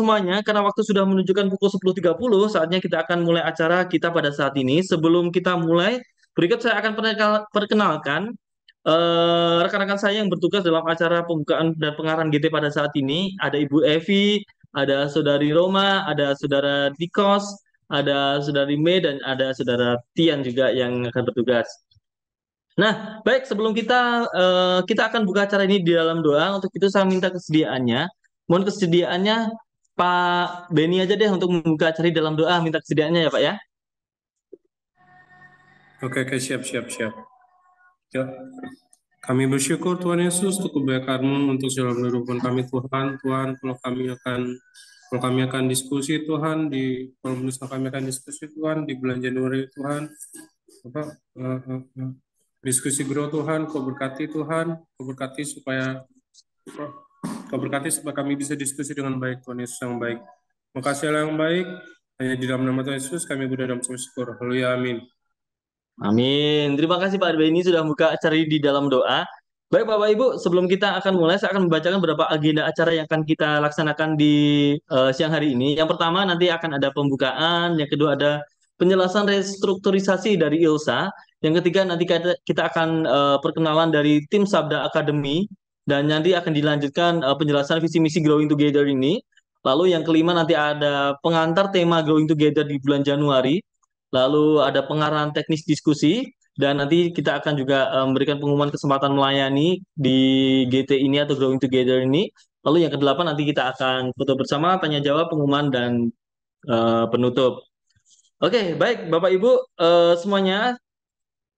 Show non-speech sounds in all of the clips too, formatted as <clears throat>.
semuanya, karena waktu sudah menunjukkan pukul 10.30, saatnya kita akan mulai acara kita pada saat ini. Sebelum kita mulai, berikut saya akan perkenalkan eh, rekan-rekan uh, saya yang bertugas dalam acara pembukaan dan pengarahan GT pada saat ini. Ada Ibu Evi, ada Saudari Roma, ada Saudara Dikos, ada Saudari Mei, dan ada Saudara Tian juga yang akan bertugas. Nah, baik sebelum kita uh, kita akan buka acara ini di dalam doa. Untuk itu saya minta kesediaannya. Mohon kesediaannya Pak Beni aja deh untuk membuka cari dalam doa minta kesediaannya ya Pak ya. Oke, oke siap siap siap. Ya. Kami bersyukur Tuhan Yesus untuk kebaikan-Mu untuk segala kehidupan kami Tuhan. Tuhan, kalau kami akan kalau kami akan diskusi Tuhan di kalau misalnya kami akan diskusi Tuhan di bulan Januari Tuhan apa eh, eh, eh, diskusi grow Tuhan, kau berkati Tuhan, kau berkati supaya Kau berkati supaya kami bisa diskusi dengan baik, Tuhan Yesus yang baik. Makasih Allah yang baik, hanya di dalam nama Tuhan Yesus kami berdoa dalam syukur. Haleluya, amin. Amin. Terima kasih Pak ini sudah buka acara di dalam doa. Baik Bapak Ibu, sebelum kita akan mulai, saya akan membacakan beberapa agenda acara yang akan kita laksanakan di uh, siang hari ini. Yang pertama nanti akan ada pembukaan, yang kedua ada penjelasan restrukturisasi dari ILSA, yang ketiga nanti kita akan uh, perkenalan dari tim Sabda Akademi, dan nanti akan dilanjutkan uh, penjelasan visi misi Growing Together ini. Lalu yang kelima nanti ada pengantar tema Growing Together di bulan Januari. Lalu ada pengarahan teknis diskusi dan nanti kita akan juga memberikan eh, memberikan pengumuman kesempatan melayani di GT ini atau Growing Together ini. Lalu yang kedelapan nanti kita akan foto bersama, tanya jawab, pengumuman dan uh, penutup. Oke, okay, baik Bapak Ibu uh, semuanya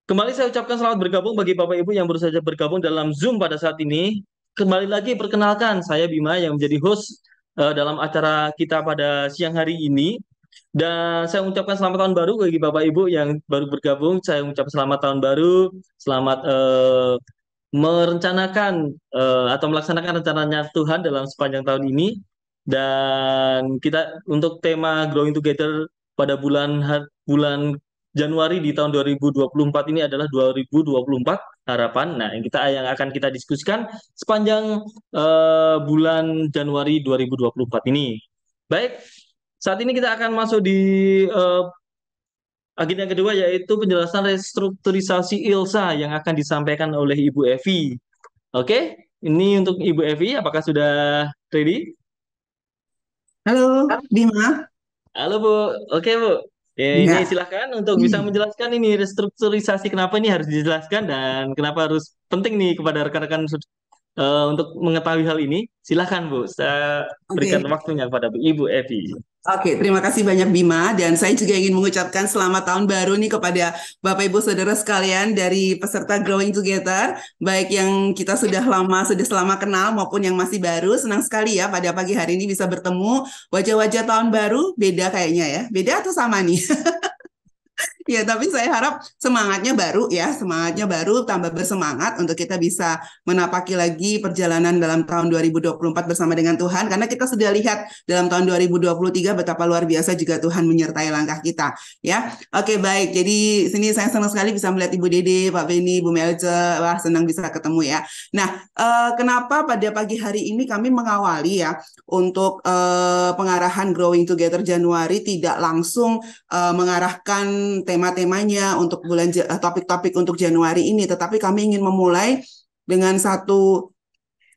Kembali saya ucapkan selamat bergabung bagi Bapak Ibu yang baru saja bergabung dalam Zoom pada saat ini. Kembali lagi perkenalkan saya Bima yang menjadi host uh, dalam acara kita pada siang hari ini. Dan saya ucapkan selamat tahun baru bagi Bapak Ibu yang baru bergabung. Saya mengucapkan selamat tahun baru, selamat uh, merencanakan uh, atau melaksanakan rencananya Tuhan dalam sepanjang tahun ini. Dan kita untuk tema Growing Together pada bulan bulan Januari di tahun 2024 ini adalah 2024 harapan. Nah, yang kita yang akan kita diskusikan sepanjang uh, bulan Januari 2024 ini. Baik, saat ini kita akan masuk di uh, agenda kedua yaitu penjelasan restrukturisasi ILSA yang akan disampaikan oleh Ibu Evi. Oke, ini untuk Ibu Evi apakah sudah ready? Halo, Bima. Halo, Bu. Oke, Bu. Ya, ini nah. silahkan untuk bisa hmm. menjelaskan ini restrukturisasi kenapa ini harus dijelaskan dan kenapa harus penting nih kepada rekan-rekan uh, untuk mengetahui hal ini, silahkan Bu. Saya berikan okay. waktunya kepada Bu Ibu Evi. Oke, okay, terima kasih banyak Bima dan saya juga ingin mengucapkan selamat tahun baru nih kepada Bapak Ibu Saudara sekalian dari peserta Growing Together, baik yang kita sudah lama sudah selama kenal maupun yang masih baru. Senang sekali ya pada pagi hari ini bisa bertemu wajah-wajah tahun baru, beda kayaknya ya. Beda atau sama nih? <laughs> Ya, tapi saya harap semangatnya baru ya, semangatnya baru, tambah bersemangat untuk kita bisa menapaki lagi perjalanan dalam tahun 2024 bersama dengan Tuhan, karena kita sudah lihat dalam tahun 2023 betapa luar biasa juga Tuhan menyertai langkah kita. Ya, oke baik. Jadi sini saya senang sekali bisa melihat Ibu Dede, Pak Beni, Bu Melce, wah senang bisa ketemu ya. Nah, eh, kenapa pada pagi hari ini kami mengawali ya untuk eh, pengarahan Growing Together Januari tidak langsung eh, mengarahkan tema-temanya untuk bulan eh, topik-topik untuk Januari ini, tetapi kami ingin memulai dengan satu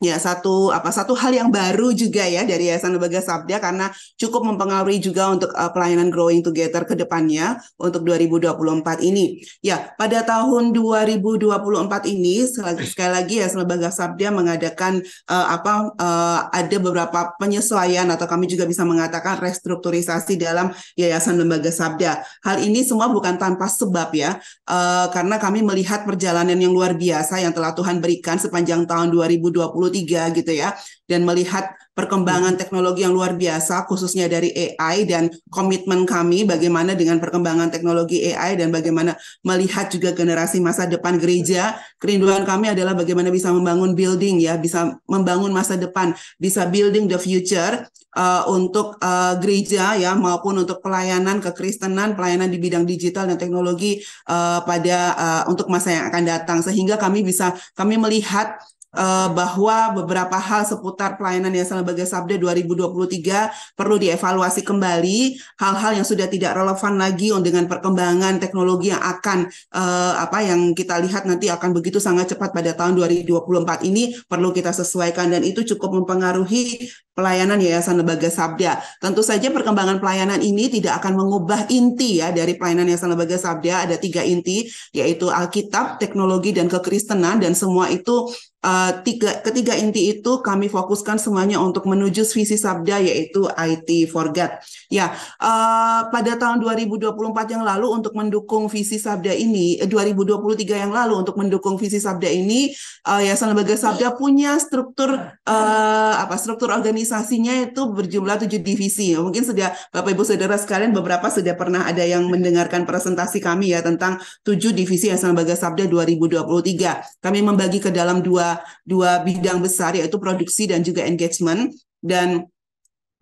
ya satu apa satu hal yang baru juga ya dari Yayasan Lembaga Sabda karena cukup mempengaruhi juga untuk uh, pelayanan Growing Together ke depannya untuk 2024 ini. Ya, pada tahun 2024 ini <clears throat> sekali, lagi ya Lembaga Sabda mengadakan uh, apa uh, ada beberapa penyesuaian atau kami juga bisa mengatakan restrukturisasi dalam Yayasan Lembaga Sabda. Hal ini semua bukan tanpa sebab ya. Uh, karena kami melihat perjalanan yang luar biasa yang telah Tuhan berikan sepanjang tahun 2020 2023 gitu ya dan melihat perkembangan hmm. teknologi yang luar biasa khususnya dari AI dan komitmen kami bagaimana dengan perkembangan teknologi AI dan bagaimana melihat juga generasi masa depan gereja kerinduan kami adalah bagaimana bisa membangun building ya bisa membangun masa depan bisa building the future uh, untuk uh, gereja ya maupun untuk pelayanan kekristenan, pelayanan di bidang digital dan teknologi uh, pada uh, untuk masa yang akan datang sehingga kami bisa kami melihat Eh, bahwa beberapa hal seputar pelayanan Yayasan Lembaga Sabda 2023 perlu dievaluasi kembali hal-hal yang sudah tidak relevan lagi dengan perkembangan teknologi yang akan uh, apa yang kita lihat nanti akan begitu sangat cepat pada tahun 2024 ini perlu kita sesuaikan dan itu cukup mempengaruhi pelayanan Yayasan Lembaga Sabda. Tentu saja perkembangan pelayanan ini tidak akan mengubah inti ya dari pelayanan Yayasan Lembaga Sabda ada tiga inti yaitu Alkitab, teknologi dan kekristenan dan semua itu Uh, tiga, ketiga inti itu kami fokuskan semuanya untuk menuju visi sabda yaitu IT for God. Ya, uh, pada tahun 2024 yang lalu untuk mendukung visi sabda ini, 2023 eh, yang lalu untuk mendukung visi sabda ini, uh, Yayasan Lembaga Sabda punya struktur uh, apa struktur organisasinya itu berjumlah tujuh divisi. Mungkin sudah Bapak Ibu Saudara sekalian beberapa sudah pernah ada yang mendengarkan presentasi kami ya tentang tujuh divisi Yayasan Lembaga Sabda 2023. Kami membagi ke dalam dua dua bidang besar yaitu produksi dan juga engagement dan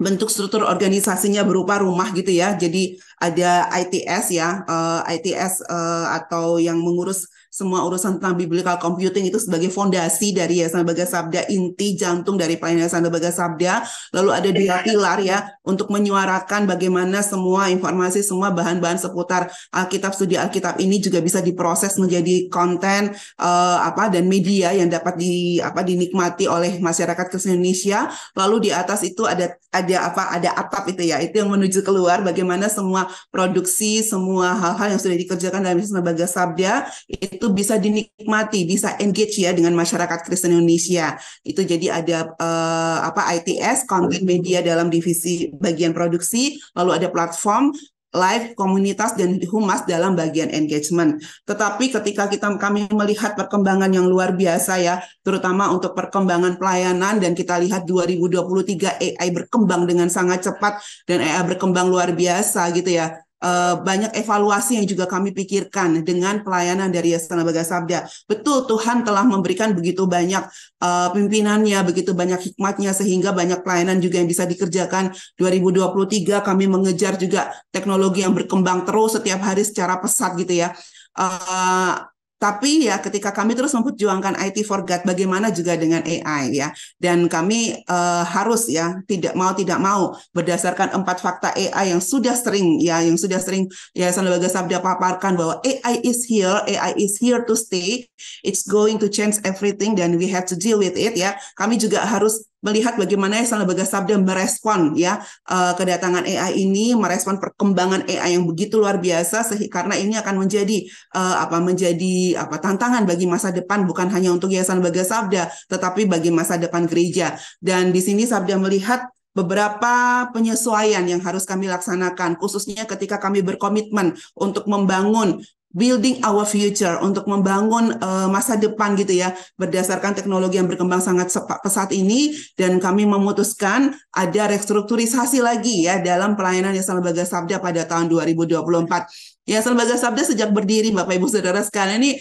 bentuk struktur organisasinya berupa rumah gitu ya. Jadi ada ITS ya, uh, eh, ITS uh, eh, atau yang mengurus semua urusan tentang biblical computing itu sebagai fondasi dari Yayasan Lembaga Sabda, inti jantung dari pelayanan Yayasan Lembaga Sabda. Lalu ada dua pilar ya untuk menyuarakan bagaimana semua informasi, semua bahan-bahan seputar Alkitab studi Alkitab ini juga bisa diproses menjadi konten uh, apa dan media yang dapat di apa dinikmati oleh masyarakat Kristen Indonesia. Lalu di atas itu ada ada apa ada atap itu ya itu yang menuju keluar bagaimana semua produksi semua hal-hal yang sudah dikerjakan dalam lembaga sabda itu itu bisa dinikmati, bisa engage ya dengan masyarakat Kristen Indonesia. Itu jadi ada uh, apa ITS konten media dalam divisi bagian produksi, lalu ada platform live komunitas dan humas dalam bagian engagement. Tetapi ketika kita kami melihat perkembangan yang luar biasa ya, terutama untuk perkembangan pelayanan dan kita lihat 2023 AI berkembang dengan sangat cepat dan AI berkembang luar biasa gitu ya uh, banyak evaluasi yang juga kami pikirkan dengan pelayanan dari Yayasan Lembaga Sabda. Betul Tuhan telah memberikan begitu banyak uh, pimpinannya, begitu banyak hikmatnya sehingga banyak pelayanan juga yang bisa dikerjakan. 2023 kami mengejar juga teknologi yang berkembang terus setiap hari secara pesat gitu ya. Uh, tapi ya ketika kami terus memperjuangkan IT for God, bagaimana juga dengan AI ya. Dan kami uh, harus ya tidak mau tidak mau berdasarkan empat fakta AI yang sudah sering ya yang sudah sering ya, Lembaga Sabda paparkan bahwa AI is here, AI is here to stay, it's going to change everything dan we have to deal with it ya. Kami juga harus melihat bagaimana Yayasan Lembaga Sabda merespon ya eh, kedatangan AI ini, merespon perkembangan AI yang begitu luar biasa karena ini akan menjadi eh, apa menjadi apa tantangan bagi masa depan bukan hanya untuk Yayasan Lembaga Sabda tetapi bagi masa depan gereja. Dan di sini Sabda melihat beberapa penyesuaian yang harus kami laksanakan, khususnya ketika kami berkomitmen untuk membangun building our future untuk membangun uh, masa depan gitu ya berdasarkan teknologi yang berkembang sangat pesat ini dan kami memutuskan ada restrukturisasi lagi ya dalam pelayanan Yayasan Lembaga Sabda pada tahun 2024. Yayasan Lembaga Sabda sejak berdiri Bapak Ibu Saudara sekalian ini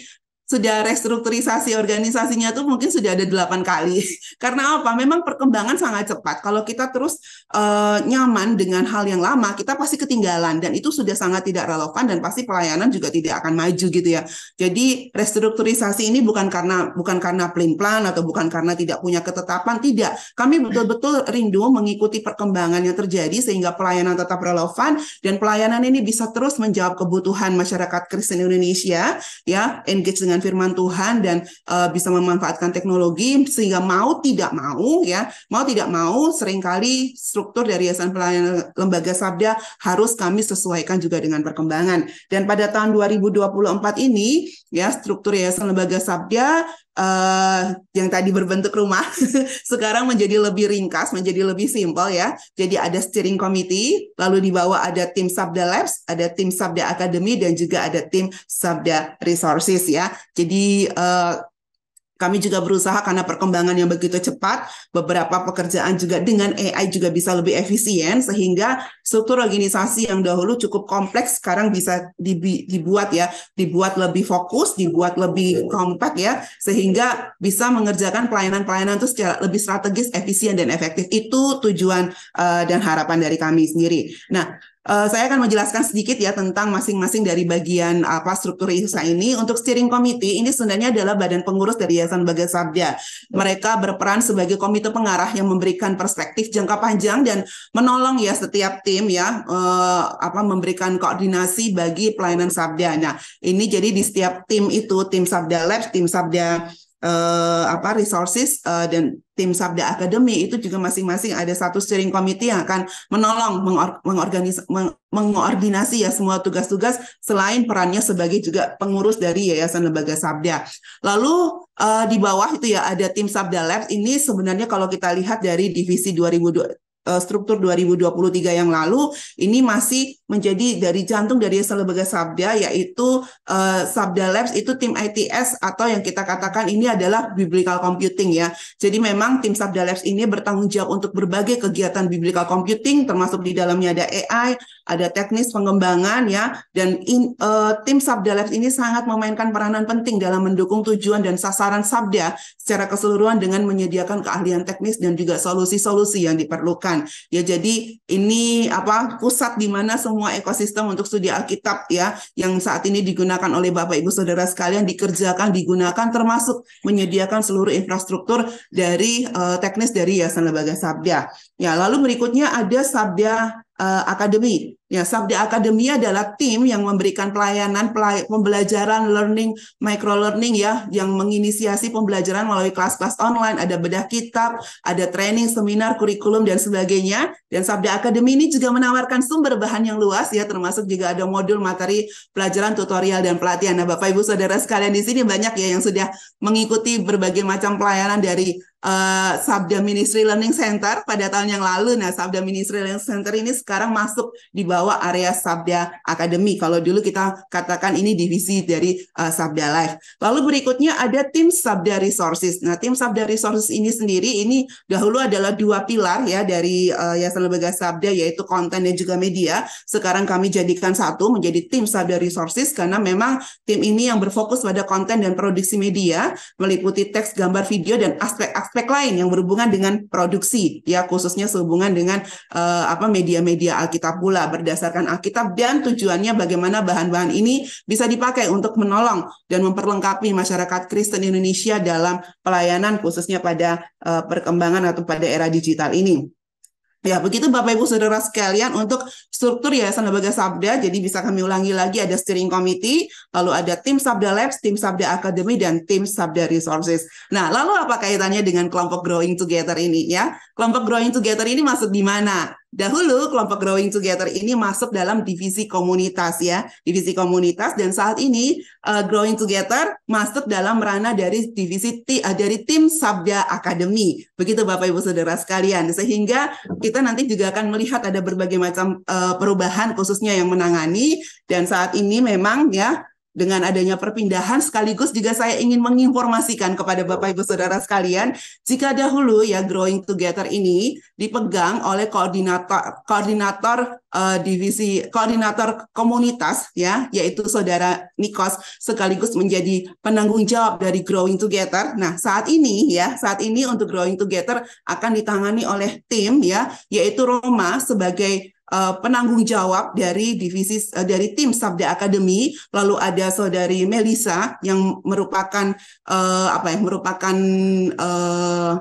sudah restrukturisasi organisasinya tuh mungkin sudah ada delapan kali. <laughs> Karena apa? Memang perkembangan sangat cepat. Kalau kita terus uh, nyaman dengan hal yang lama, kita pasti ketinggalan dan itu sudah sangat tidak relevan dan pasti pelayanan juga tidak akan maju gitu ya. Jadi restrukturisasi ini bukan karena bukan karena plan plan atau bukan karena tidak punya ketetapan, tidak. Kami betul-betul rindu mengikuti perkembangan yang terjadi sehingga pelayanan tetap relevan dan pelayanan ini bisa terus menjawab kebutuhan masyarakat Kristen Indonesia ya, engage dengan firman Tuhan dan uh, bisa memanfaatkan teknologi sehingga mau tidak mau ya mau tidak mau seringkali struktur dari yayasan pelayanan lembaga sabda harus kami sesuaikan juga dengan perkembangan dan pada tahun 2024 ini ya struktur yayasan lembaga sabda uh, yang tadi berbentuk rumah <laughs> sekarang menjadi lebih ringkas, menjadi lebih simpel ya. Jadi ada steering committee, lalu di bawah ada tim Sabda Labs, ada tim Sabda Academy dan juga ada tim Sabda Resources ya. Jadi uh, kami juga berusaha karena perkembangan yang begitu cepat, beberapa pekerjaan juga dengan AI juga bisa lebih efisien sehingga struktur organisasi yang dahulu cukup kompleks sekarang bisa dibuat ya, dibuat lebih fokus, dibuat lebih kompak ya sehingga bisa mengerjakan pelayanan-pelayanan itu secara lebih strategis, efisien dan efektif. Itu tujuan uh, dan harapan dari kami sendiri. Nah, Uh, saya akan menjelaskan sedikit ya tentang masing-masing dari bagian eh, apa struktur ISA ini. Untuk steering committee ini sebenarnya adalah badan pengurus dari Yayasan Bagas Sabda. Mereka berperan sebagai komite pengarah yang memberikan perspektif jangka panjang dan menolong ya setiap tim ya uh, apa memberikan koordinasi bagi pelayanan Sabda. Nah, ini jadi di setiap tim itu tim Sabda Labs, tim Sabda uh, apa resources uh, dan tim Sabda Akademi itu juga masing-masing ada satu steering committee yang akan menolong mengor mengorganis meng mengordinasi ya semua tugas-tugas selain perannya sebagai juga pengurus dari Yayasan Lembaga Sabda. Lalu uh, di bawah itu ya ada tim Sabda Labs ini sebenarnya kalau kita lihat dari divisi 2020 struktur 2023 yang lalu ini masih menjadi dari jantung dari lembaga Sabda yaitu uh, Sabda Labs itu tim ITS atau yang kita katakan ini adalah biblical computing ya. Jadi memang tim Sabda Labs ini bertanggung jawab untuk berbagai kegiatan biblical computing termasuk di dalamnya ada AI, ada teknis pengembangan ya dan in, uh, tim Sabda Labs ini sangat memainkan peranan penting dalam mendukung tujuan dan sasaran Sabda secara keseluruhan dengan menyediakan keahlian teknis dan juga solusi-solusi yang diperlukan. Ya jadi ini apa pusat di mana semua semua ekosistem untuk studi Alkitab ya yang saat ini digunakan oleh Bapak Ibu Saudara sekalian dikerjakan digunakan termasuk menyediakan seluruh infrastruktur dari uh, teknis dari Yayasan Lembaga Sabda. Ya, lalu berikutnya ada Sabda uh, Akademi Ya, Sabda Akademi adalah tim yang memberikan pelayanan pelay pembelajaran learning micro learning ya yang menginisiasi pembelajaran melalui kelas-kelas online, ada bedah kitab, ada training, seminar, kurikulum dan sebagainya. Dan Sabda Akademi ini juga menawarkan sumber bahan yang luas ya termasuk juga ada modul materi pelajaran tutorial dan pelatihan. Nah, Bapak Ibu Saudara sekalian di sini banyak ya yang sudah mengikuti berbagai macam pelayanan dari uh, eh, Sabda Ministry Learning Center pada tahun yang lalu. Nah, Sabda Ministry Learning Center ini sekarang masuk di bawah bawah area Sabda Akademi. Kalau dulu kita katakan ini divisi dari uh, Sabda Life. Lalu berikutnya ada tim Sabda Resources. Nah, tim Sabda Resources ini sendiri ini dahulu adalah dua pilar ya dari uh, Yayasan Lembaga Sabda yaitu konten dan juga media. Sekarang kami jadikan satu menjadi tim Sabda Resources karena memang tim ini yang berfokus pada konten dan produksi media meliputi teks, gambar, video dan aspek-aspek lain yang berhubungan dengan produksi ya khususnya sehubungan dengan uh, apa media-media Alkitab pula berdasarkan berdasarkan Alkitab dan tujuannya bagaimana bahan-bahan ini bisa dipakai untuk menolong dan memperlengkapi masyarakat Kristen Indonesia dalam pelayanan khususnya pada uh, perkembangan atau pada era digital ini. Ya, begitu Bapak Ibu Saudara sekalian untuk struktur Yayasan Lembaga Sabda. Jadi bisa kami ulangi lagi ada steering committee, lalu ada tim Sabda Labs, tim Sabda Academy dan tim Sabda Resources. Nah, lalu apa kaitannya dengan kelompok Growing Together ini ya? Kelompok Growing Together ini maksud di mana? Dahulu kelompok Growing Together ini masuk dalam divisi komunitas ya, divisi komunitas dan saat ini uh, Growing Together masuk dalam ranah dari divisi uh, dari tim Sabda Akademi. Begitu Bapak Ibu Saudara sekalian. Sehingga kita nanti juga akan melihat ada berbagai macam uh, perubahan khususnya yang menangani dan saat ini memang ya dengan adanya perpindahan sekaligus juga saya ingin menginformasikan kepada Bapak Ibu Saudara sekalian jika dahulu ya Growing Together ini dipegang oleh koordinator koordinator uh, divisi koordinator komunitas ya yaitu Saudara Nikos sekaligus menjadi penanggung jawab dari Growing Together. Nah, saat ini ya, saat ini untuk Growing Together akan ditangani oleh tim ya yaitu Roma sebagai uh, penanggung jawab dari divisi uh, dari tim Sabda Akademi, lalu ada saudari Melisa yang merupakan uh, apa ya merupakan uh,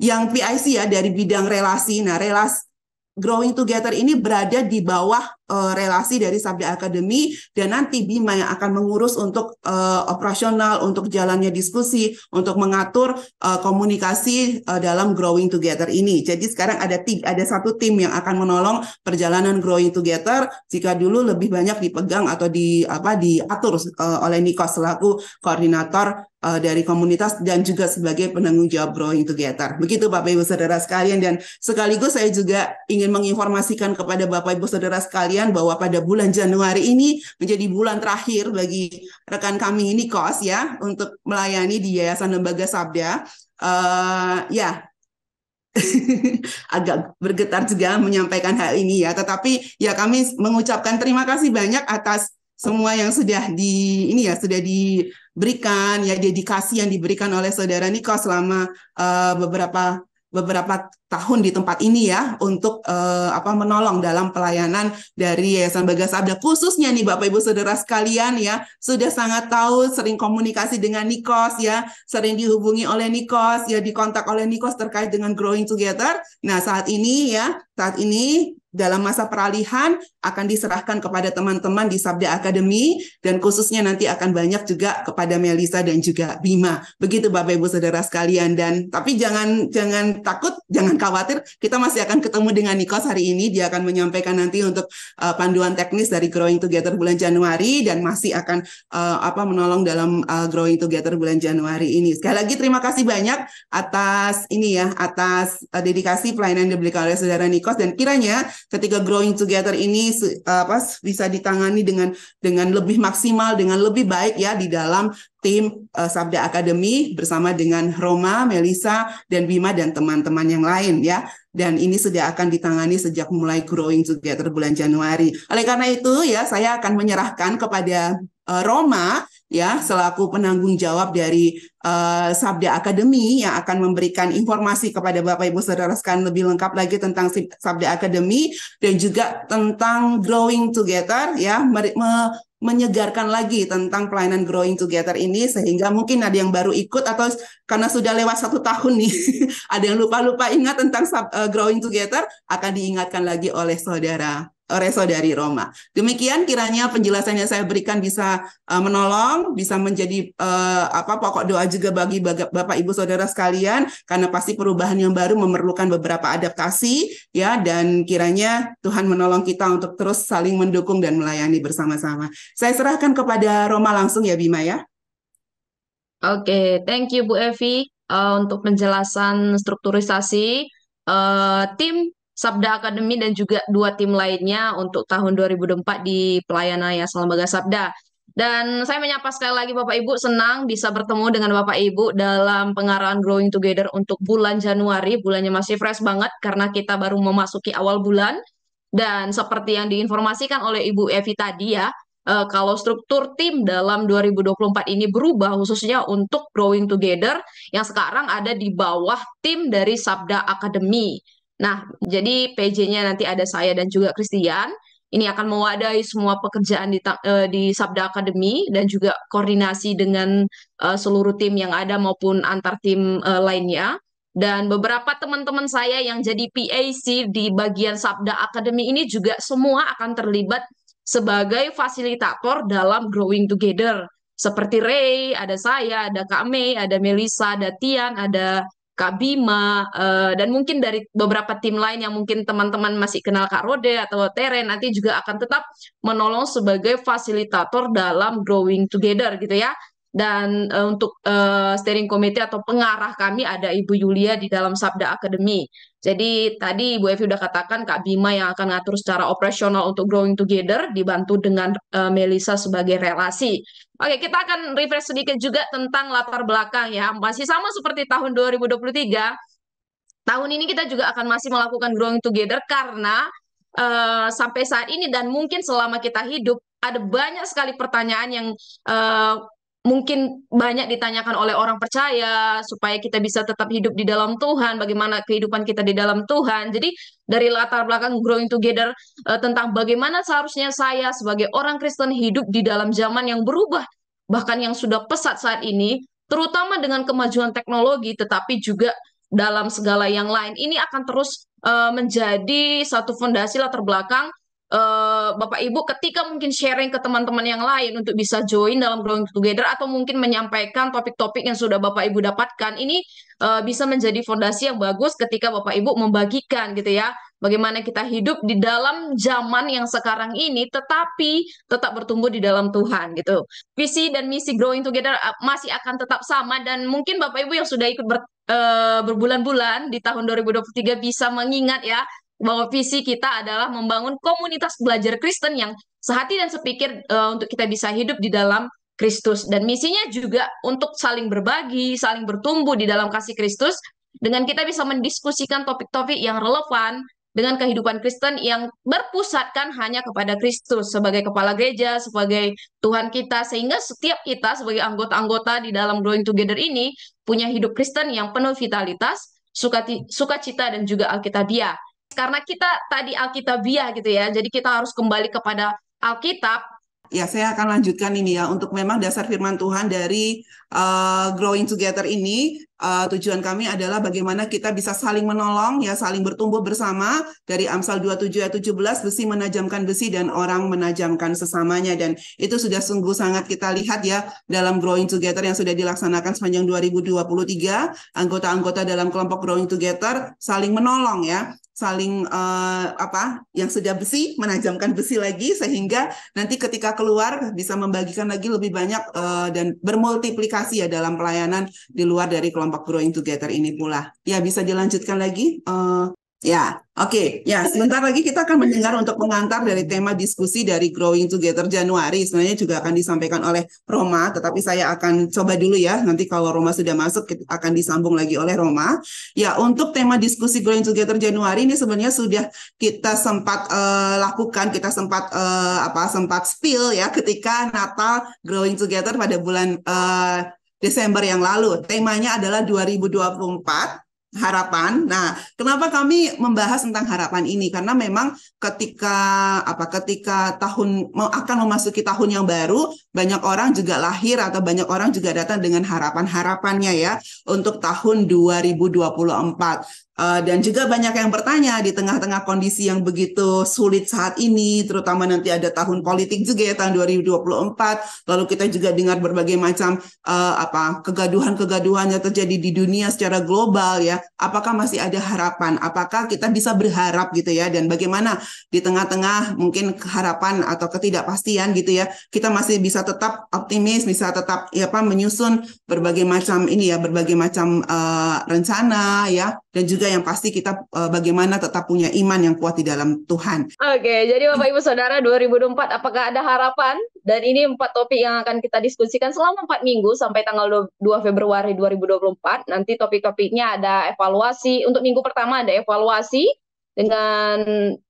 yang PIC ya dari bidang relasi. Nah, relas Growing Together ini berada di bawah uh, relasi dari Sabda Akademi dan nanti Bima yang akan mengurus untuk uh, operasional, untuk jalannya diskusi, untuk mengatur uh, komunikasi uh, dalam growing together ini. Jadi sekarang ada tiga, ada satu tim yang akan menolong perjalanan growing together jika dulu lebih banyak dipegang atau di apa diatur uh, oleh Niko selaku koordinator uh, dari komunitas dan juga sebagai penanggung jawab Growing Together. Begitu Bapak Ibu Saudara sekalian dan sekaligus saya juga ingin menginformasikan kepada Bapak Ibu Saudara sekalian sekalian bahwa pada bulan Januari ini menjadi bulan terakhir bagi rekan kami ini kos ya untuk melayani di Yayasan Lembaga Sabda. Uh, ya, <laughs> agak bergetar juga menyampaikan hal ini ya. Tetapi ya kami mengucapkan terima kasih banyak atas semua yang sudah di ini ya sudah diberikan ya dedikasi yang diberikan oleh saudara Niko selama uh, beberapa beberapa tahun di tempat ini ya untuk uh, apa menolong dalam pelayanan dari Yayasan Bagas Sabda khususnya nih Bapak Ibu Saudara sekalian ya sudah sangat tahu sering komunikasi dengan Nikos ya sering dihubungi oleh Nikos ya dikontak oleh Nikos terkait dengan Growing Together. Nah saat ini ya saat ini dalam masa peralihan akan diserahkan kepada teman-teman di Sabda Akademi dan khususnya nanti akan banyak juga kepada Melisa dan juga Bima. Begitu Bapak Ibu Saudara sekalian dan tapi jangan jangan takut, jangan khawatir kita masih akan ketemu dengan Nikos hari ini. Dia akan menyampaikan nanti untuk uh, panduan teknis dari Growing Together bulan Januari dan masih akan uh, apa menolong dalam uh, Growing Together bulan Januari ini. Sekali lagi terima kasih banyak atas ini ya, atas uh, dedikasi pelayanan yang diberikan oleh saudara Nikos dan kiranya ketika Growing Together ini uh, apa bisa ditangani dengan dengan lebih maksimal, dengan lebih baik ya di dalam tim uh, Sabda Akademi bersama dengan Roma, Melisa, dan Bima dan teman-teman yang lain ya. Dan ini sudah akan ditangani sejak mulai growing together bulan Januari. Oleh karena itu ya saya akan menyerahkan kepada uh, Roma ya selaku penanggung jawab dari uh, Sabda Akademi yang akan memberikan informasi kepada Bapak Ibu Saudara sekalian lebih lengkap lagi tentang Sabda Akademi dan juga tentang growing together ya me menyegarkan lagi tentang pelayanan Growing Together ini sehingga mungkin ada yang baru ikut atau karena sudah lewat satu tahun nih <laughs> ada yang lupa-lupa ingat tentang eh, Growing Together akan diingatkan lagi oleh saudara. Reso dari Roma. Demikian kiranya penjelasan yang saya berikan bisa uh, menolong, bisa menjadi uh, apa pokok doa juga bagi Bapak Ibu Saudara sekalian karena pasti perubahan yang baru memerlukan beberapa adaptasi ya dan kiranya Tuhan menolong kita untuk terus saling mendukung dan melayani bersama-sama. Saya serahkan kepada Roma langsung ya Bima ya. Oke, okay, thank you Bu Evi uh, untuk penjelasan strukturisasi uh, tim Sabda Akademi dan juga dua tim lainnya untuk tahun 2024 di pelayanan ya, Salambaga Sabda. Dan saya menyapa sekali lagi Bapak Ibu, senang bisa bertemu dengan Bapak Ibu dalam pengarahan Growing Together untuk bulan Januari. Bulannya masih fresh banget karena kita baru memasuki awal bulan. Dan seperti yang diinformasikan oleh Ibu Evi tadi ya, eh, kalau struktur tim dalam 2024 ini berubah khususnya untuk Growing Together yang sekarang ada di bawah tim dari Sabda Akademi. Nah, jadi PJ-nya nanti ada saya dan juga Christian. Ini akan mewadai semua pekerjaan di, uh, di Sabda Akademi dan juga koordinasi dengan uh, seluruh tim yang ada maupun antar tim uh, lainnya. Dan beberapa teman-teman saya yang jadi PAC di bagian Sabda Akademi ini juga semua akan terlibat sebagai fasilitator dalam Growing Together. Seperti Ray, ada saya, ada Kak May, ada Melisa, ada Tian, ada Kak Bima, uh, dan mungkin dari beberapa tim lain yang mungkin teman-teman masih kenal Kak Rode atau Tere nanti juga akan tetap menolong sebagai fasilitator dalam growing together gitu ya dan uh, untuk uh, steering committee atau pengarah kami ada Ibu Yulia di dalam Sabda Akademi. Jadi tadi Ibu Evi sudah katakan Kak Bima yang akan ngatur secara operasional untuk Growing Together dibantu dengan uh, eh, Melisa sebagai relasi. Oke, kita akan refresh sedikit juga tentang latar belakang ya. Masih sama seperti tahun 2023. Tahun ini kita juga akan masih melakukan Growing Together karena uh, sampai saat ini dan mungkin selama kita hidup ada banyak sekali pertanyaan yang uh, mungkin banyak ditanyakan oleh orang percaya supaya kita bisa tetap hidup di dalam Tuhan, bagaimana kehidupan kita di dalam Tuhan. Jadi dari latar belakang growing together uh, tentang bagaimana seharusnya saya sebagai orang Kristen hidup di dalam zaman yang berubah, bahkan yang sudah pesat saat ini, terutama dengan kemajuan teknologi tetapi juga dalam segala yang lain. Ini akan terus uh, menjadi satu fondasi latar belakang Eh, Bapak Ibu ketika mungkin sharing ke teman-teman yang lain untuk bisa join dalam growing together atau mungkin menyampaikan topik-topik yang sudah Bapak Ibu dapatkan ini uh, bisa menjadi fondasi yang bagus ketika Bapak Ibu membagikan gitu ya bagaimana kita hidup di dalam zaman yang sekarang ini tetapi tetap bertumbuh di dalam Tuhan gitu. Visi dan misi growing together eh, masih akan tetap sama dan mungkin Bapak Ibu yang sudah ikut ber, uh, berbulan-bulan di tahun 2023 bisa mengingat ya bahwa visi kita adalah membangun komunitas belajar Kristen yang sehati dan sepikir uh, untuk kita bisa hidup di dalam Kristus dan misinya juga untuk saling berbagi, saling bertumbuh di dalam kasih Kristus dengan kita bisa mendiskusikan topik-topik yang relevan dengan kehidupan Kristen yang berpusatkan hanya kepada Kristus sebagai kepala gereja, sebagai Tuhan kita, sehingga setiap kita sebagai anggota-anggota di dalam Growing Together ini punya hidup Kristen yang penuh vitalitas, sukacita suka dan juga Alkitabiah karena kita tadi Alkitabiah gitu ya, jadi kita harus kembali kepada Alkitab. Ya, saya akan lanjutkan ini ya untuk memang dasar firman Tuhan dari uh, Growing Together ini uh, tujuan kami adalah bagaimana kita bisa saling menolong ya saling bertumbuh bersama dari Amsal 27 ayat 17 besi menajamkan besi dan orang menajamkan sesamanya dan itu sudah sungguh sangat kita lihat ya dalam Growing Together yang sudah dilaksanakan sepanjang 2023 anggota-anggota dalam kelompok Growing Together saling menolong ya saling uh, apa yang sudah besi menajamkan besi lagi sehingga nanti ketika keluar bisa membagikan lagi lebih banyak uh, dan bermultiplikasi ya dalam pelayanan di luar dari kelompok growing together ini pula ya bisa dilanjutkan lagi uh, Ya, oke. Okay. Ya, sebentar lagi kita akan mendengar untuk mengantar dari tema diskusi dari Growing Together Januari. Sebenarnya juga akan disampaikan oleh Roma, tetapi saya akan coba dulu ya. Nanti kalau Roma sudah masuk kita akan disambung lagi oleh Roma. Ya, untuk tema diskusi Growing Together Januari ini sebenarnya sudah kita sempat uh, lakukan, kita sempat uh, apa sempat spill ya ketika Natal Growing Together pada bulan uh, Desember yang lalu. Temanya adalah 2024 harapan. Nah, kenapa kami membahas tentang harapan ini? Karena memang ketika apa ketika tahun akan memasuki tahun yang baru, banyak orang juga lahir atau banyak orang juga datang dengan harapan-harapannya ya untuk tahun 2024. Eh, dan juga banyak yang bertanya di tengah-tengah kondisi yang begitu sulit saat ini, terutama nanti ada tahun politik juga ya tahun 2024. Lalu kita juga dengar berbagai macam uh, apa kegaduhan-kegaduhan yang terjadi di dunia secara global ya. Apakah masih ada harapan? Apakah kita bisa berharap gitu ya? Dan bagaimana di tengah-tengah mungkin harapan atau ketidakpastian gitu ya, kita masih bisa tetap optimis, bisa tetap ya apa menyusun berbagai macam ini ya, berbagai macam uh, rencana ya dan juga yang pasti kita uh, bagaimana tetap punya iman yang kuat di dalam Tuhan. Oke, jadi Bapak Ibu Saudara 2024 apakah ada harapan? Dan ini empat topik yang akan kita diskusikan selama empat minggu sampai tanggal 2 Februari 2024. Nanti topik-topiknya ada evaluasi. Untuk minggu pertama ada evaluasi dengan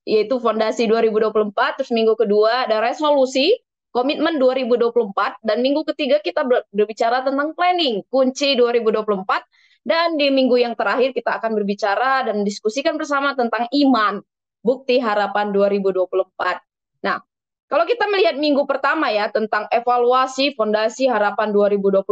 yaitu fondasi 2024, terus minggu kedua ada resolusi komitmen 2024 dan minggu ketiga kita berbicara tentang planning kunci 2024 dan di minggu yang terakhir kita akan berbicara dan diskusikan bersama tentang iman, bukti harapan 2024. Nah, kalau kita melihat minggu pertama ya tentang evaluasi fondasi harapan 2024.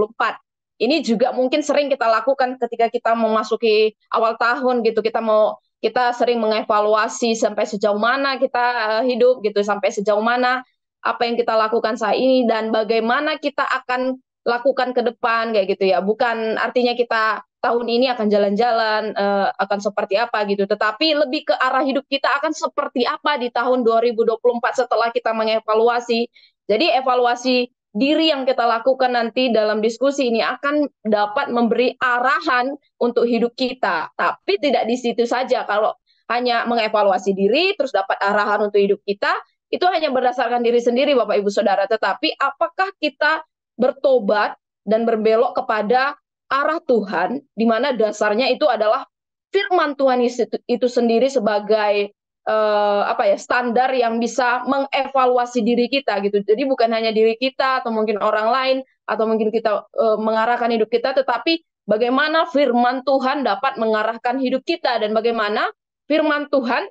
Ini juga mungkin sering kita lakukan ketika kita memasuki awal tahun gitu. Kita mau kita sering mengevaluasi sampai sejauh mana kita eh, hidup gitu, sampai sejauh mana apa yang kita lakukan saat ini dan bagaimana kita akan lakukan ke depan kayak gitu ya. Bukan artinya kita tahun ini akan jalan-jalan uh, akan seperti apa gitu, tetapi lebih ke arah hidup kita akan seperti apa di tahun 2024 setelah kita mengevaluasi. Jadi evaluasi diri yang kita lakukan nanti dalam diskusi ini akan dapat memberi arahan untuk hidup kita. Tapi tidak di situ saja. Kalau hanya mengevaluasi diri terus dapat arahan untuk hidup kita, itu hanya berdasarkan diri sendiri Bapak Ibu Saudara. Tetapi apakah kita bertobat dan berbelok kepada arah Tuhan di mana dasarnya itu adalah firman Tuhan itu sendiri sebagai uh, apa ya standar yang bisa mengevaluasi diri kita gitu. Jadi bukan hanya diri kita atau mungkin orang lain atau mungkin kita uh, mengarahkan hidup kita tetapi bagaimana firman Tuhan dapat mengarahkan hidup kita dan bagaimana firman Tuhan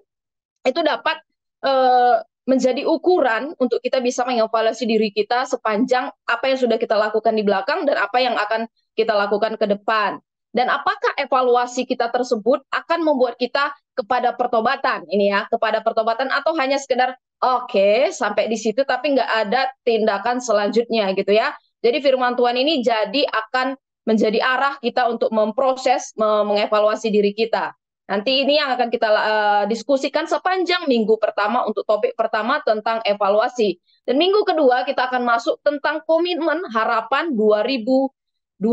itu dapat uh, menjadi ukuran untuk kita bisa mengevaluasi diri kita sepanjang apa yang sudah kita lakukan di belakang dan apa yang akan kita lakukan ke depan. Dan apakah evaluasi kita tersebut akan membuat kita kepada pertobatan ini ya, kepada pertobatan atau hanya sekedar oke okay, sampai di situ tapi nggak ada tindakan selanjutnya gitu ya. Jadi firman Tuhan ini jadi akan menjadi arah kita untuk memproses, mengevaluasi diri kita. Nanti ini yang akan kita uh, diskusikan sepanjang minggu pertama untuk topik pertama tentang evaluasi. Dan minggu kedua kita akan masuk tentang komitmen harapan 2000, 2024.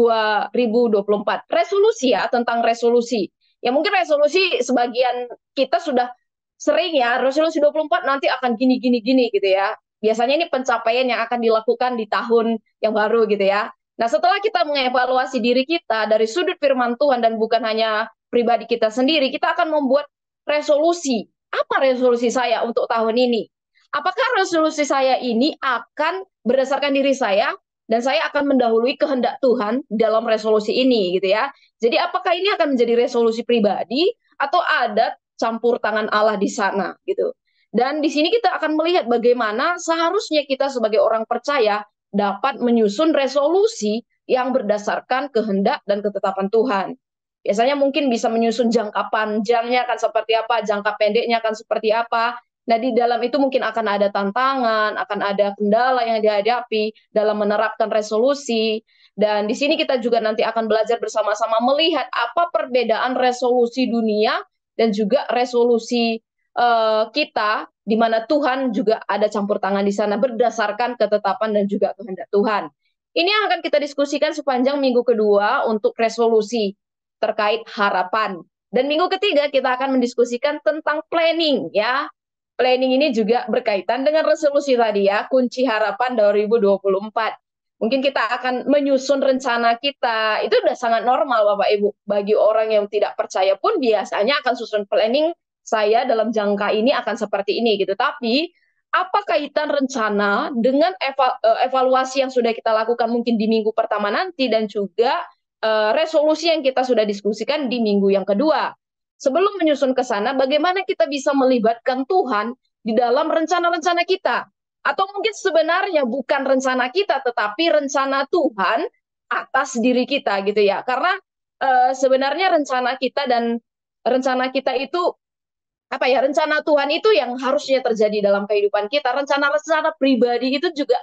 Resolusi ya, tentang resolusi. Ya mungkin resolusi sebagian kita sudah sering ya, resolusi 24 nanti akan gini-gini-gini gitu ya. Biasanya ini pencapaian yang akan dilakukan di tahun yang baru gitu ya. Nah setelah kita mengevaluasi diri kita dari sudut firman Tuhan dan bukan hanya pribadi kita sendiri, kita akan membuat resolusi. Apa resolusi saya untuk tahun ini? Apakah resolusi saya ini akan berdasarkan diri saya dan saya akan mendahului kehendak Tuhan dalam resolusi ini gitu ya. Jadi apakah ini akan menjadi resolusi pribadi atau ada campur tangan Allah di sana gitu. Dan di sini kita akan melihat bagaimana seharusnya kita sebagai orang percaya dapat menyusun resolusi yang berdasarkan kehendak dan ketetapan Tuhan. Biasanya mungkin bisa menyusun jangka panjangnya akan seperti apa, jangka pendeknya akan seperti apa. Nah, di dalam itu mungkin akan ada tantangan, akan ada kendala yang dihadapi dalam menerapkan resolusi. Dan di sini kita juga nanti akan belajar bersama-sama melihat apa perbedaan resolusi dunia dan juga resolusi uh, kita di mana Tuhan juga ada campur tangan di sana berdasarkan ketetapan dan juga kehendak Tuhan. Ini yang akan kita diskusikan sepanjang minggu kedua untuk resolusi terkait harapan. Dan minggu ketiga kita akan mendiskusikan tentang planning ya. Planning ini juga berkaitan dengan resolusi tadi ya, kunci harapan 2024. Mungkin kita akan menyusun rencana kita. Itu sudah sangat normal Bapak Ibu. Bagi orang yang tidak percaya pun biasanya akan susun planning saya dalam jangka ini akan seperti ini gitu. Tapi apa kaitan rencana dengan eh, evaluasi yang sudah kita lakukan mungkin di minggu pertama nanti dan juga Eh, resolusi yang kita sudah diskusikan di minggu yang kedua. Sebelum menyusun ke sana, bagaimana kita bisa melibatkan Tuhan di dalam rencana-rencana kita? Atau mungkin sebenarnya bukan rencana kita, tetapi rencana Tuhan atas diri kita gitu ya. Karena uh, sebenarnya rencana kita dan rencana kita itu apa ya rencana Tuhan itu yang harusnya terjadi dalam kehidupan kita rencana-rencana pribadi itu juga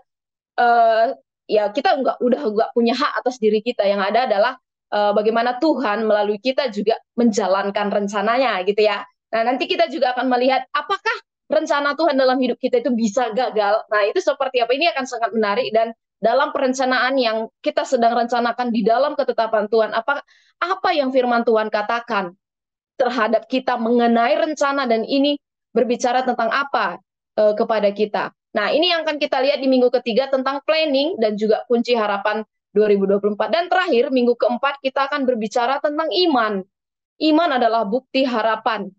uh, ya kita nggak udah nggak punya hak atas diri kita yang ada adalah uh, bagaimana Tuhan melalui kita juga menjalankan rencananya gitu ya nah nanti kita juga akan melihat apakah rencana Tuhan dalam hidup kita itu bisa gagal nah itu seperti apa ini akan sangat menarik dan dalam perencanaan yang kita sedang rencanakan di dalam ketetapan Tuhan apa apa yang firman Tuhan katakan terhadap kita mengenai rencana dan ini berbicara tentang apa uh, kepada kita Nah, ini yang akan kita lihat di minggu ketiga tentang planning dan juga kunci harapan 2024. Dan terakhir, minggu keempat kita akan berbicara tentang iman. Iman adalah bukti harapan.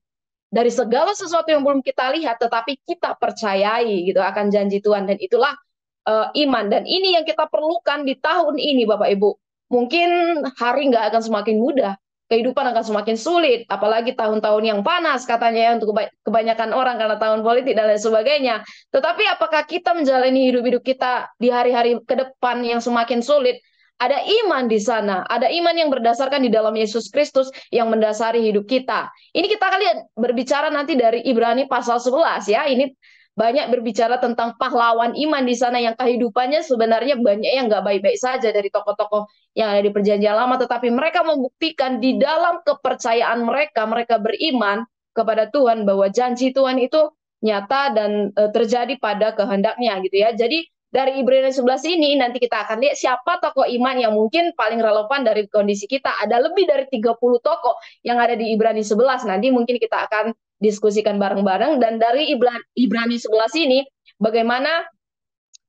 Dari segala sesuatu yang belum kita lihat, tetapi kita percayai gitu akan janji Tuhan. Dan itulah uh, iman. Dan ini yang kita perlukan di tahun ini, Bapak Ibu. Mungkin hari nggak akan semakin mudah, kehidupan akan semakin sulit, apalagi tahun-tahun yang panas katanya ya untuk kebanyakan orang karena tahun politik dan lain sebagainya. Tetapi apakah kita menjalani hidup-hidup kita di hari-hari ke depan yang semakin sulit, ada iman di sana, ada iman yang berdasarkan di dalam Yesus Kristus yang mendasari hidup kita. Ini kita akan lihat berbicara nanti dari Ibrani pasal 11 ya. Ini banyak berbicara tentang pahlawan iman di sana yang kehidupannya sebenarnya banyak yang nggak baik-baik saja dari tokoh-tokoh yang ada di perjanjian lama tetapi mereka membuktikan di dalam kepercayaan mereka mereka beriman kepada Tuhan bahwa janji Tuhan itu nyata dan e, terjadi pada kehendaknya gitu ya. Jadi dari Ibrani 11 ini nanti kita akan lihat siapa tokoh iman yang mungkin paling relevan dari kondisi kita. Ada lebih dari 30 tokoh yang ada di Ibrani 11. Nanti mungkin kita akan diskusikan bareng-bareng dan dari Ibrani sebelah sini bagaimana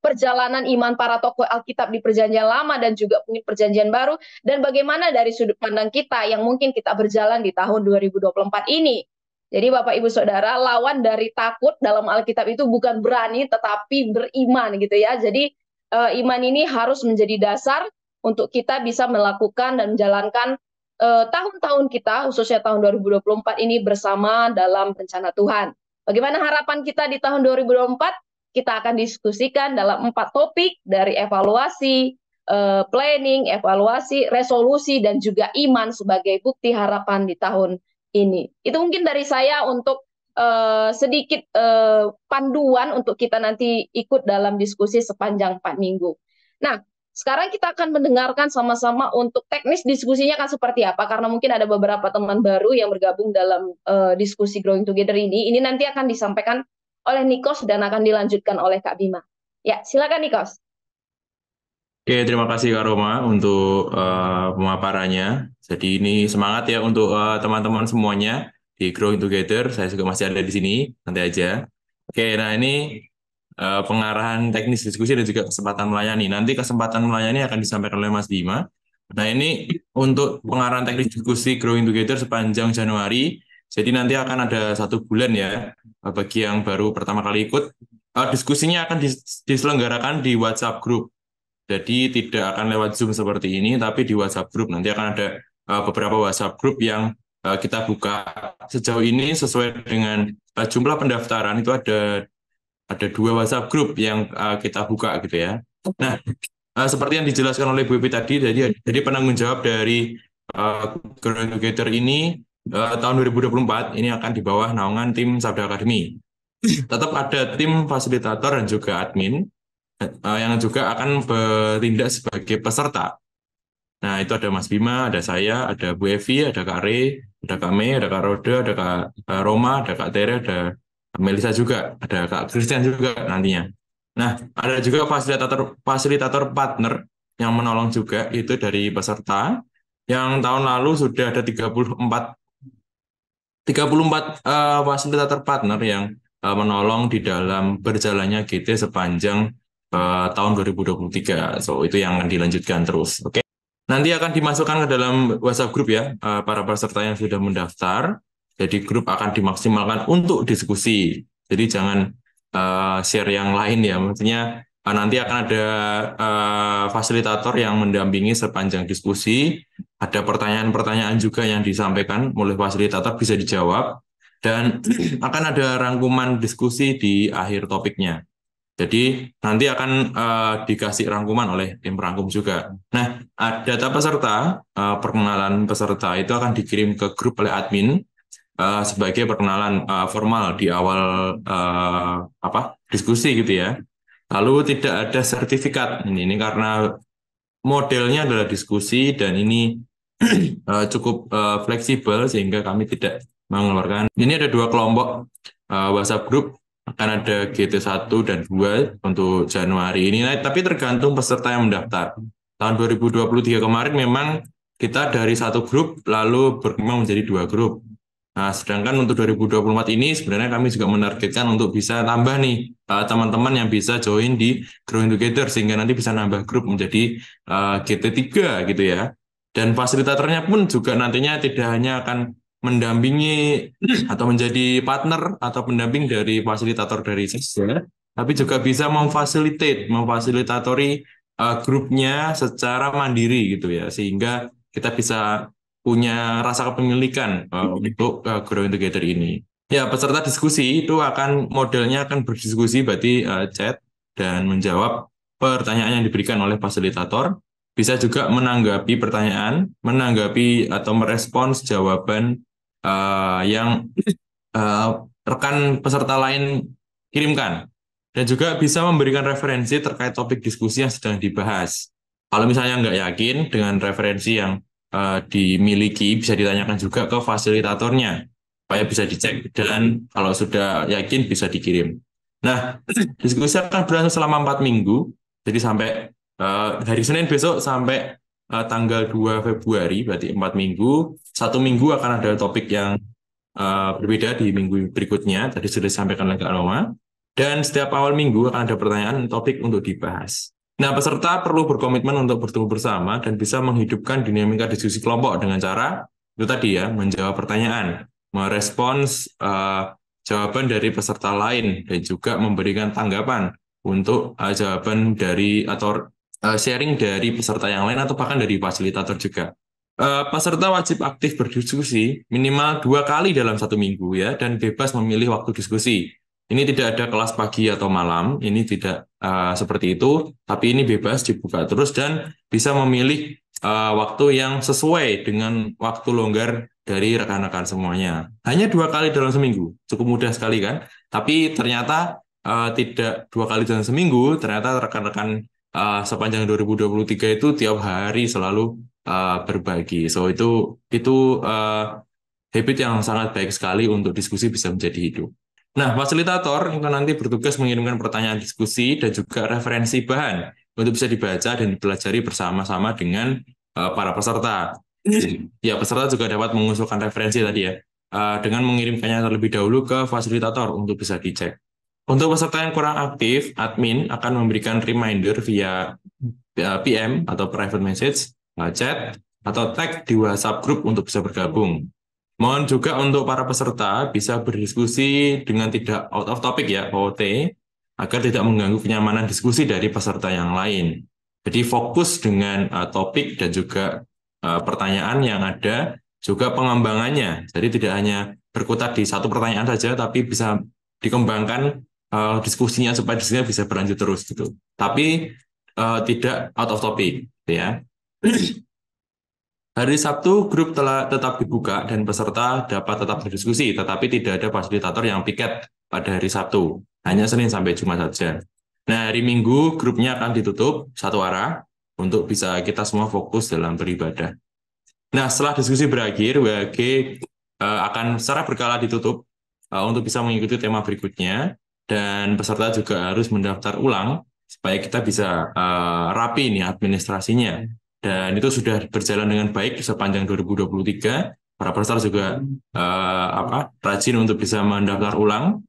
perjalanan iman para tokoh Alkitab di Perjanjian Lama dan juga mungkin Perjanjian Baru dan bagaimana dari sudut pandang kita yang mungkin kita berjalan di tahun 2024 ini. Jadi Bapak Ibu Saudara, lawan dari takut dalam Alkitab itu bukan berani tetapi beriman gitu ya. Jadi eh, iman ini harus menjadi dasar untuk kita bisa melakukan dan menjalankan tahun eh, tahun-tahun kita khususnya tahun 2024 ini bersama dalam rencana Tuhan. Bagaimana harapan kita di tahun 2024? Kita akan diskusikan dalam empat topik dari evaluasi, uh, planning, evaluasi, resolusi, dan juga iman sebagai bukti harapan di tahun ini. Itu mungkin dari saya untuk Uh, sedikit uh, panduan untuk kita nanti ikut dalam diskusi sepanjang 4 minggu. Nah, sekarang kita akan mendengarkan sama-sama untuk teknis diskusinya akan seperti apa karena mungkin ada beberapa teman baru yang bergabung dalam uh, diskusi Growing Together ini. Ini nanti akan disampaikan oleh Nikos dan akan dilanjutkan oleh Kak Bima. Ya, silakan Nikos. Oke, terima kasih Kak Roma untuk uh, pemaparannya. Jadi ini semangat ya untuk eh, teman-teman uh, semuanya di Growing Together. Saya juga masih ada di sini, nanti aja. Oke, nah ini Eh, pengarahan teknis diskusi dan juga kesempatan melayani. Nanti kesempatan melayani akan disampaikan oleh Mas Bima. Nah ini untuk pengarahan teknis diskusi Growing Together sepanjang Januari. Jadi nanti akan ada satu bulan ya eh, bagi yang baru pertama kali ikut. Eh, diskusinya akan diselenggarakan di WhatsApp group. Jadi tidak akan lewat Zoom seperti ini, tapi di WhatsApp group. Nanti akan ada beberapa WhatsApp group yang kita buka. Sejauh ini sesuai dengan jumlah pendaftaran itu ada ada dua WhatsApp grup yang uh, kita buka gitu ya. Nah, uh, seperti yang dijelaskan oleh Bu Evi tadi, jadi jadi penanggung jawab dari uh, Educator ini uh, tahun 2024 ini akan di bawah naungan tim Sabda Akademi. Tetap ada tim fasilitator dan juga admin uh, yang juga akan bertindak sebagai peserta. Nah, itu ada Mas Bima, ada saya, ada Bu Evi, ada Kak Re, ada Kak Mei, ada Kak Roda, ada Kak Roma, ada Kak Tere, ada Melisa juga, ada Kak Christian juga nantinya. Nah, ada juga fasilitator fasilitator partner yang menolong juga itu dari peserta yang tahun lalu sudah ada 34 34 uh, fasilitator partner yang uh, menolong di dalam berjalannya GT sepanjang uh, tahun 2023. So itu yang akan dilanjutkan terus. Oke. Okay? Nanti akan dimasukkan ke dalam WhatsApp grup ya uh, para peserta yang sudah mendaftar jadi grup akan dimaksimalkan untuk diskusi. Jadi jangan uh, share yang lain ya. Maksudnya uh, nanti akan ada uh, fasilitator yang mendampingi sepanjang diskusi. Ada pertanyaan-pertanyaan juga yang disampaikan oleh fasilitator bisa dijawab dan <clears throat> akan ada rangkuman diskusi di akhir topiknya. Jadi nanti akan uh, dikasih rangkuman oleh tim rangkum juga. Nah, data peserta, uh, perkenalan peserta itu akan dikirim ke grup oleh admin uh, sebagai perkenalan uh, formal di awal uh, apa diskusi gitu ya. Lalu tidak ada sertifikat ini, ini karena modelnya adalah diskusi dan ini uh, <clears throat> cukup uh, fleksibel sehingga kami tidak mengeluarkan. Ini ada dua kelompok uh, WhatsApp grup akan ada GT1 dan 2 untuk Januari ini, naik tapi tergantung peserta yang mendaftar. Tahun 2023 kemarin memang kita dari satu grup lalu berkembang menjadi dua grup. Nah, sedangkan untuk 2024 ini sebenarnya kami juga menargetkan untuk bisa tambah nih eh, teman-teman uh, yang bisa join di Growing Together sehingga nanti bisa nambah grup menjadi uh, eh, GT3 gitu ya. Dan fasilitatornya pun juga nantinya tidak hanya akan mendampingi <clears throat> atau menjadi partner atau pendamping dari fasilitator dari ya tapi juga bisa memfasilitate, memfasilitatori uh, grupnya secara mandiri gitu ya, sehingga kita bisa punya rasa kepemilikan uh, eh, hmm. untuk uh, Growing Together ini. Ya, peserta diskusi itu akan modelnya akan berdiskusi berarti uh, chat dan menjawab pertanyaan yang diberikan oleh fasilitator. Bisa juga menanggapi pertanyaan, menanggapi atau merespons jawaban uh, yang uh, rekan peserta lain kirimkan. Dan juga bisa memberikan referensi terkait topik diskusi yang sedang dibahas. Kalau misalnya nggak yakin dengan referensi yang uh, dimiliki bisa ditanyakan juga ke fasilitatornya supaya bisa dicek dan kalau sudah yakin bisa dikirim. Nah, <clears throat> diskusi akan berlangsung selama empat minggu, jadi sampai uh, hari Senin besok sampai uh, tanggal 2 Februari, berarti empat minggu. Satu minggu akan ada topik yang uh, berbeda di minggu berikutnya, tadi sudah disampaikan oleh Kak Roma. Dan setiap awal minggu akan ada pertanyaan topik untuk dibahas. Nah, peserta perlu berkomitmen untuk bertemu bersama dan bisa menghidupkan dinamika diskusi kelompok dengan cara itu tadi ya, menjawab pertanyaan, merespons uh, jawaban dari peserta lain dan juga memberikan tanggapan untuk uh, jawaban dari atau uh, sharing dari peserta yang lain atau bahkan dari fasilitator juga. Uh, peserta wajib aktif berdiskusi minimal dua kali dalam satu minggu ya dan bebas memilih waktu diskusi ini tidak ada kelas pagi atau malam, ini tidak uh, seperti itu, tapi ini bebas dibuka terus dan bisa memilih uh, waktu yang sesuai dengan waktu longgar dari rekan-rekan semuanya. Hanya dua kali dalam seminggu, cukup mudah sekali kan? Tapi ternyata uh, tidak dua kali dalam seminggu, ternyata rekan-rekan uh, sepanjang 2023 itu tiap hari selalu uh, berbagi. So itu itu uh, habit yang sangat baik sekali untuk diskusi bisa menjadi hidup. Nah, fasilitator itu nanti bertugas mengirimkan pertanyaan diskusi dan juga referensi bahan untuk bisa dibaca dan dipelajari bersama-sama dengan uh, para peserta. <laughs> ya, peserta juga dapat mengusulkan referensi tadi ya, uh, dengan mengirimkannya terlebih dahulu ke fasilitator untuk bisa dicek. Untuk peserta yang kurang aktif, admin akan memberikan reminder via eh, PM atau private message, chat, atau tag di WhatsApp group untuk bisa bergabung. Mohon juga untuk para peserta bisa berdiskusi dengan tidak out of topic ya, OOT, agar tidak mengganggu kenyamanan diskusi dari peserta yang lain. Jadi fokus dengan uh, topik dan juga uh, pertanyaan yang ada, juga pengembangannya. Jadi tidak hanya berkutat di satu pertanyaan saja, tapi bisa dikembangkan uh, diskusinya supaya diskusinya bisa berlanjut terus gitu. Tapi uh, tidak out of topic, gitu ya. Hari Sabtu, grup telah tetap dibuka dan peserta dapat tetap berdiskusi, tetapi tidak ada fasilitator yang piket pada hari Sabtu. Hanya Senin sampai Jumat saja. Nah, hari Minggu grupnya akan ditutup satu arah untuk bisa kita semua fokus dalam beribadah. Nah, setelah diskusi berakhir, WAG eh, akan secara berkala ditutup eh, untuk bisa mengikuti tema berikutnya dan peserta juga harus mendaftar ulang supaya kita bisa uh, rapi nih administrasinya dan itu sudah berjalan dengan baik sepanjang 2023. Para peserta juga uh, apa rajin untuk bisa mendaftar ulang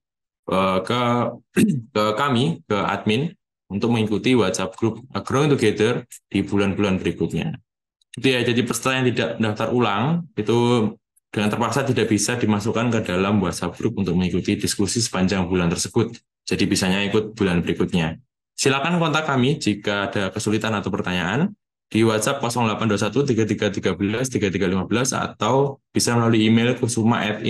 uh, ke <clears throat> ke kami ke admin untuk mengikuti WhatsApp group Growing Together di bulan-bulan berikutnya. Jadi ya, jadi peserta yang tidak mendaftar ulang itu dengan terpaksa tidak bisa dimasukkan ke dalam WhatsApp group untuk mengikuti diskusi sepanjang bulan tersebut. Jadi bisanya ikut bulan berikutnya. Silakan kontak kami jika ada kesulitan atau pertanyaan di WhatsApp 0821 3313 3315 atau bisa melalui email kusuma at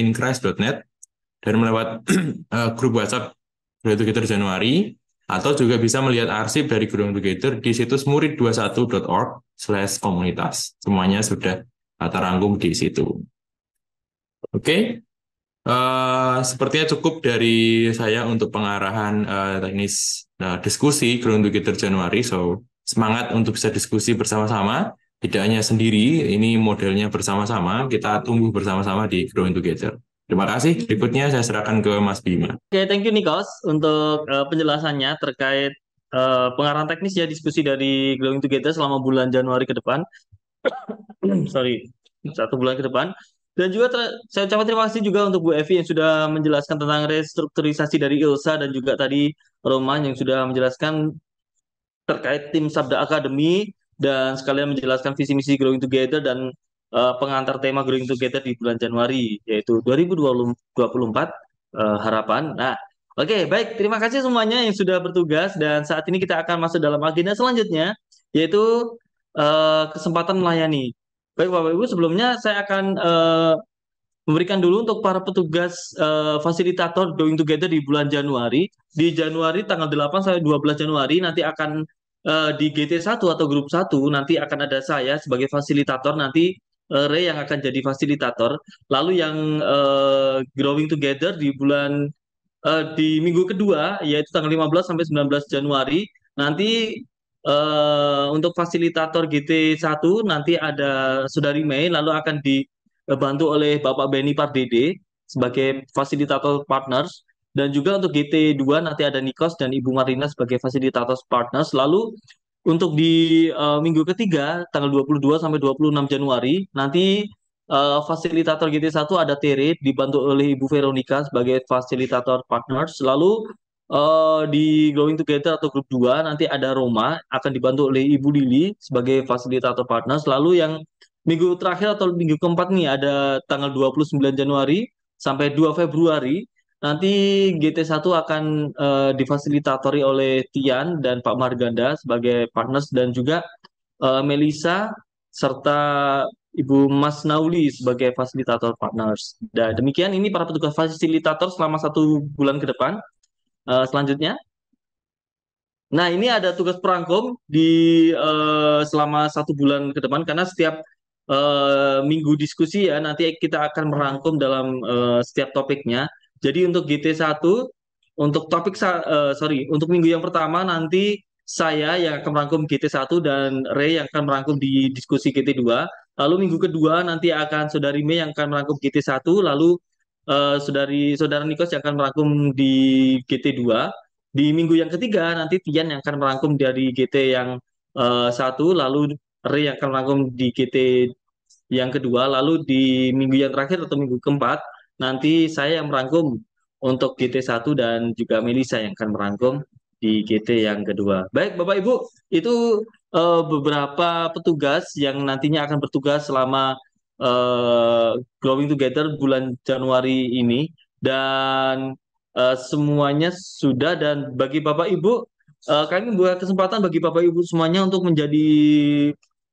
dan melewat <clears throat> eh, grup WhatsApp Growing Together Januari atau juga bisa melihat arsip dari Growing Together di situs murid21.org slash komunitas. Semuanya sudah terangkum di situ. Oke, okay. uh, eh, sepertinya cukup dari saya untuk pengarahan uh, teknis uh, diskusi Growing Together Januari. So, semangat untuk bisa diskusi bersama-sama, tidak hanya sendiri, ini modelnya bersama-sama, kita tumbuh bersama-sama di Growing Together. Terima kasih. Berikutnya saya serahkan ke Mas Bima. Oke, okay, thank you Nikos untuk uh, penjelasannya terkait uh, eh, pengarahan teknis ya diskusi dari Growing Together selama bulan Januari ke depan. <coughs> Sorry, satu bulan ke depan. Dan juga saya ucapkan terima kasih juga untuk Bu Evi yang sudah menjelaskan tentang restrukturisasi dari Ilsa dan juga tadi Roman yang sudah menjelaskan terkait tim Sabda Academy dan sekalian menjelaskan visi misi Growing Together dan uh, pengantar tema Growing Together di bulan Januari yaitu 2024 uh, eh, harapan. Nah, oke okay, baik terima kasih semuanya yang sudah bertugas dan saat ini kita akan masuk dalam agenda selanjutnya yaitu uh, kesempatan melayani. Baik Bapak Ibu sebelumnya saya akan uh, memberikan dulu untuk para petugas uh, fasilitator Going Together di bulan Januari. Di Januari tanggal 8 sampai 12 Januari nanti akan uh, di GT1 atau grup 1 nanti akan ada saya sebagai fasilitator nanti uh, Ray yang akan jadi fasilitator. Lalu yang uh, Growing Together di bulan uh, di minggu kedua yaitu tanggal 15 sampai 19 Januari nanti uh, untuk fasilitator GT1 nanti ada Saudari Mei lalu akan di dibantu oleh Bapak Benny Pardede sebagai fasilitator partners dan juga untuk GT2 nanti ada Nikos dan Ibu Marina sebagai fasilitator partners. Lalu untuk di uh, minggu ketiga tanggal 22 sampai 26 Januari nanti uh, fasilitator GT1 ada Tere dibantu oleh Ibu Veronica sebagai fasilitator partners. Lalu uh, di Growing Together atau grup 2 nanti ada Roma akan dibantu oleh Ibu Lili sebagai fasilitator partners. Lalu yang minggu terakhir atau minggu keempat nih ada tanggal 29 Januari sampai 2 Februari nanti GT1 akan uh, difasilitatori oleh Tian dan Pak Marganda sebagai partners dan juga uh, eh, Melisa serta Ibu Mas Nauli sebagai fasilitator partners. Dan demikian ini para petugas fasilitator selama satu bulan ke depan. Uh, selanjutnya, nah ini ada tugas perangkum di uh, selama satu bulan ke depan karena setiap uh, minggu diskusi ya. Nanti kita akan merangkum dalam uh, setiap topiknya. Jadi untuk GT1 untuk topik uh, sorry untuk minggu yang pertama nanti saya yang akan merangkum GT1 dan Ray yang akan merangkum di diskusi GT2. Lalu minggu kedua nanti akan saudari Mei yang akan merangkum GT1, lalu uh, saudari saudara Nikos yang akan merangkum di GT2. Di minggu yang ketiga nanti Tian yang akan merangkum dari GT yang uh, satu, lalu Ri akan merangkum di GT yang kedua, lalu di minggu yang terakhir atau minggu keempat, nanti saya yang merangkum untuk GT1 dan juga Melisa yang akan merangkum di GT yang kedua. Baik Bapak Ibu, itu uh, beberapa petugas yang nantinya akan bertugas selama uh, Growing Together bulan Januari ini dan uh, semuanya sudah dan bagi Bapak Ibu uh, kami membuat kesempatan bagi Bapak Ibu semuanya untuk menjadi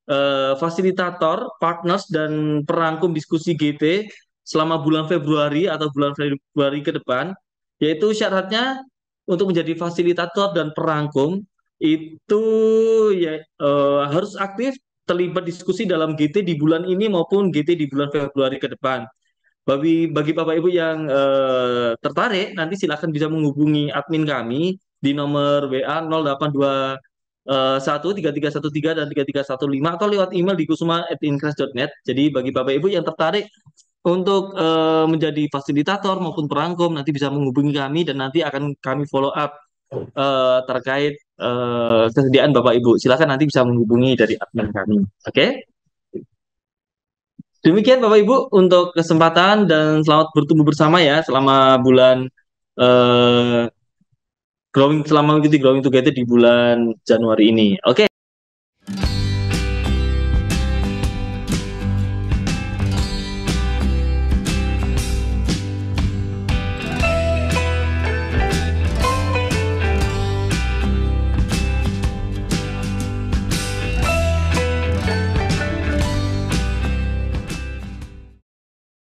uh, fasilitator, partners dan perangkum diskusi GT selama bulan Februari atau bulan Februari ke depan, yaitu syaratnya untuk menjadi fasilitator dan perangkum itu ya uh, harus aktif terlibat diskusi dalam GT di bulan ini maupun GT di bulan Februari ke depan. Bagi bagi Bapak Ibu yang eh, tertarik nanti silahkan bisa menghubungi admin kami di nomor WA 082 Eh, satu tiga tiga satu tiga dan tiga tiga satu lima atau lewat email di kusuma@inkres.net. Jadi bagi bapak ibu yang tertarik untuk uh, menjadi fasilitator maupun perangkom nanti bisa menghubungi kami dan nanti akan kami follow up uh, terkait uh, kesediaan bapak ibu. Silakan nanti bisa menghubungi dari admin kami. Oke? Okay? Demikian Bapak Ibu untuk kesempatan dan selamat bertumbuh bersama ya selama bulan Uh, growing selama kita growing together di bulan Januari ini. Oke. Okay.